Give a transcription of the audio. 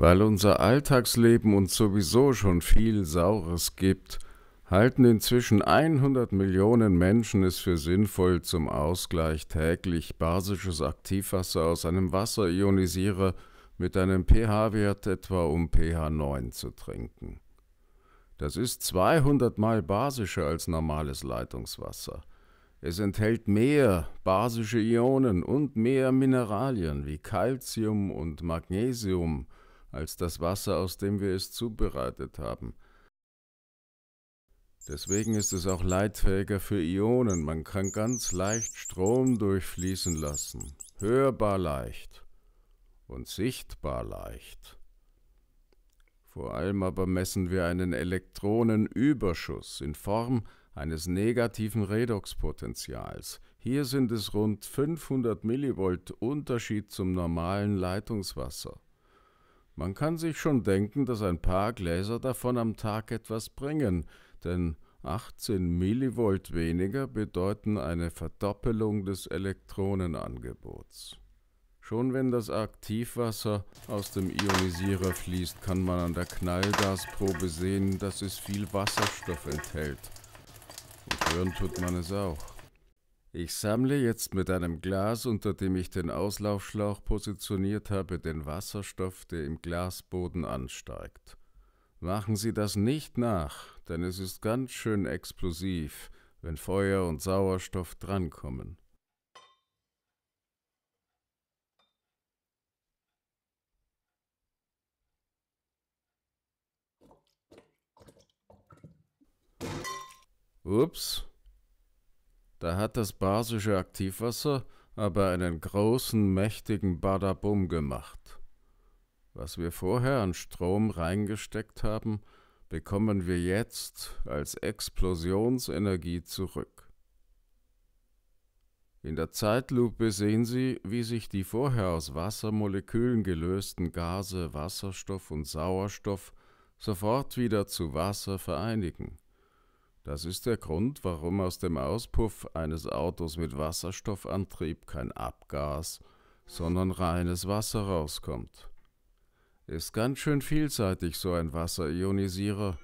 Weil unser Alltagsleben uns sowieso schon viel Saures gibt, halten inzwischen 100 Millionen Menschen es für sinnvoll, zum Ausgleich täglich basisches Aktivwasser aus einem Wasserionisierer mit einem pH-Wert etwa um pH 9 zu trinken. Das ist 200 mal basischer als normales Leitungswasser. Es enthält mehr basische Ionen und mehr Mineralien wie Calcium und Magnesium – als das Wasser, aus dem wir es zubereitet haben. Deswegen ist es auch leitfähiger für Ionen. Man kann ganz leicht Strom durchfließen lassen. Hörbar leicht und sichtbar leicht. Vor allem aber messen wir einen Elektronenüberschuss in Form eines negativen Redoxpotentials. Hier sind es rund 500 Millivolt Unterschied zum normalen Leitungswasser. Man kann sich schon denken, dass ein paar Gläser davon am Tag etwas bringen, denn 18 Millivolt weniger bedeuten eine Verdoppelung des Elektronenangebots. Schon wenn das Aktivwasser aus dem Ionisierer fließt, kann man an der Knallgasprobe sehen, dass es viel Wasserstoff enthält. Und hören tut man es auch. Ich sammle jetzt mit einem Glas, unter dem ich den Auslaufschlauch positioniert habe, den Wasserstoff, der im Glasboden ansteigt. Machen Sie das nicht nach, denn es ist ganz schön explosiv, wenn Feuer und Sauerstoff drankommen. Ups. Da hat das basische Aktivwasser aber einen großen, mächtigen Badabum gemacht. Was wir vorher an Strom reingesteckt haben, bekommen wir jetzt als Explosionsenergie zurück. In der Zeitlupe sehen Sie, wie sich die vorher aus Wassermolekülen gelösten Gase Wasserstoff und Sauerstoff sofort wieder zu Wasser vereinigen. Das ist der Grund, warum aus dem Auspuff eines Autos mit Wasserstoffantrieb kein Abgas, sondern reines Wasser rauskommt. Ist ganz schön vielseitig so ein Wasserionisierer.